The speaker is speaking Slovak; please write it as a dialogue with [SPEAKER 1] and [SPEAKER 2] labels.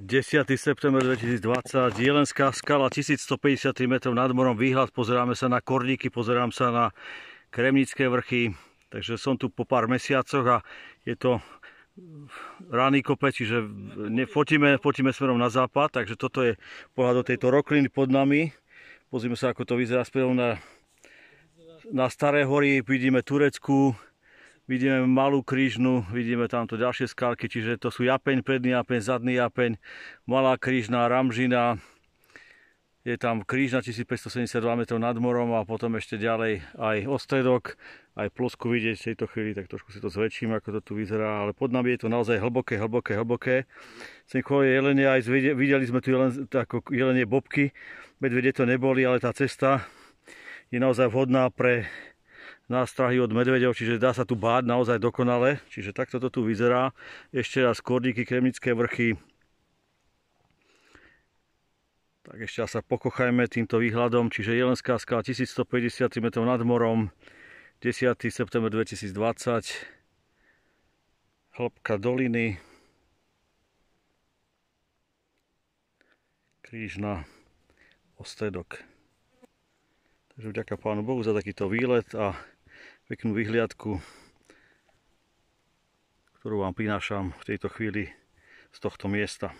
[SPEAKER 1] 10. september 2020, Jelenská skala 1153 metrov nad morom, výhľad, pozeráme sa na korníky, pozerám sa na kremnické vrchy, takže som tu po pár mesiacoch a je to raný kopec, čiže nefotíme, fotíme smerom na západ, takže toto je pohľad do tejto rokliny pod nami. Pozrime sa, ako to vyzerá spredom na, na Staré hory, vidíme Tureckú, vidíme malú krížnu, vidíme tamto ďalšie skalky, čiže to sú japeň, predný japeň, zadný japeň, malá krížna, ramžina, je tam krížna 1572 metrov nad morom a potom ešte ďalej aj ostredok, aj plosku vidieť v tejto chvíli, tak trošku si to zväčším, ako to tu vyzerá, ale pod nami je to naozaj hlboké, hlboké, hlboké. Senko je jelenie, aj videli sme tu jelen, ako jelenie bobky, medvede to neboli, ale tá cesta je naozaj vhodná pre nástrahy od medvedov, čiže dá sa tu báť naozaj dokonale. Čiže takto to tu vyzerá. Ešte raz kordíky, kremnické vrchy. Tak ešte raz sa pokochajme týmto výhľadom. Čiže Jelenská skala 1150 m nad morom. 10. september 2020. Hĺbka doliny. Kríž na ostredok. Takže vďaka Pánu Bohu za takýto výlet a peknú vyhliadku, ktorú vám prinášam v tejto chvíli z tohto miesta.